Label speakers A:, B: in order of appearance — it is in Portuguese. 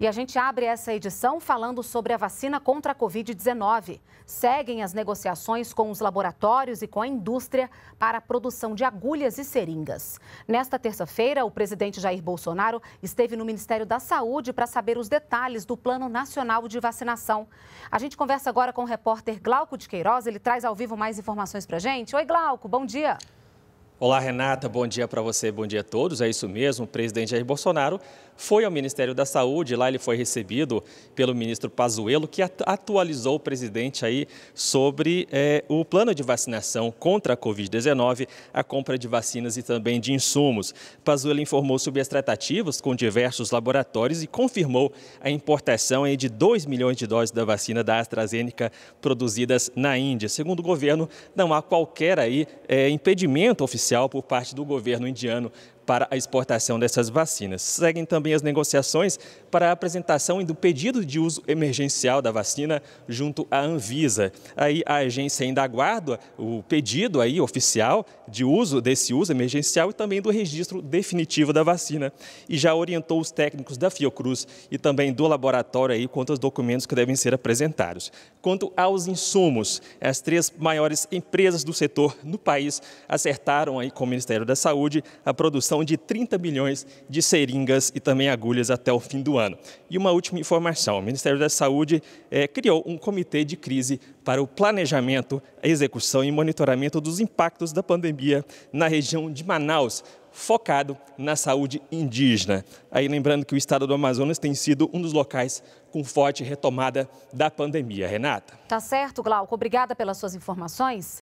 A: E a gente abre essa edição falando sobre a vacina contra a Covid-19. Seguem as negociações com os laboratórios e com a indústria para a produção de agulhas e seringas. Nesta terça-feira, o presidente Jair Bolsonaro esteve no Ministério da Saúde para saber os detalhes do Plano Nacional de Vacinação. A gente conversa agora com o repórter Glauco de Queiroz. Ele traz ao vivo mais informações para a gente. Oi, Glauco, bom dia.
B: Olá, Renata. Bom dia para você, bom dia a todos. É isso mesmo, o presidente Jair Bolsonaro foi ao Ministério da Saúde, lá ele foi recebido pelo ministro Pazuello, que atualizou o presidente aí sobre é, o plano de vacinação contra a Covid-19, a compra de vacinas e também de insumos. Pazuello informou sobre as tratativas com diversos laboratórios e confirmou a importação aí, de 2 milhões de doses da vacina da AstraZeneca produzidas na Índia. Segundo o governo, não há qualquer aí, é, impedimento oficial comercial por parte do governo indiano para a exportação dessas vacinas. Seguem também as negociações para a apresentação do pedido de uso emergencial da vacina junto à Anvisa. Aí a agência ainda aguarda o pedido aí oficial de uso desse uso emergencial e também do registro definitivo da vacina e já orientou os técnicos da Fiocruz e também do laboratório aí quanto aos documentos que devem ser apresentados. Quanto aos insumos, as três maiores empresas do setor no país acertaram aí com o Ministério da Saúde a produção de 30 milhões de seringas e também agulhas até o fim do ano. E uma última informação: o Ministério da Saúde é, criou um comitê de crise para o planejamento, a execução e monitoramento dos impactos da pandemia na região de Manaus focado na saúde indígena. Aí lembrando que o estado do Amazonas tem sido um dos locais com forte retomada da pandemia. Renata.
A: Tá certo, Glauco. Obrigada pelas suas informações.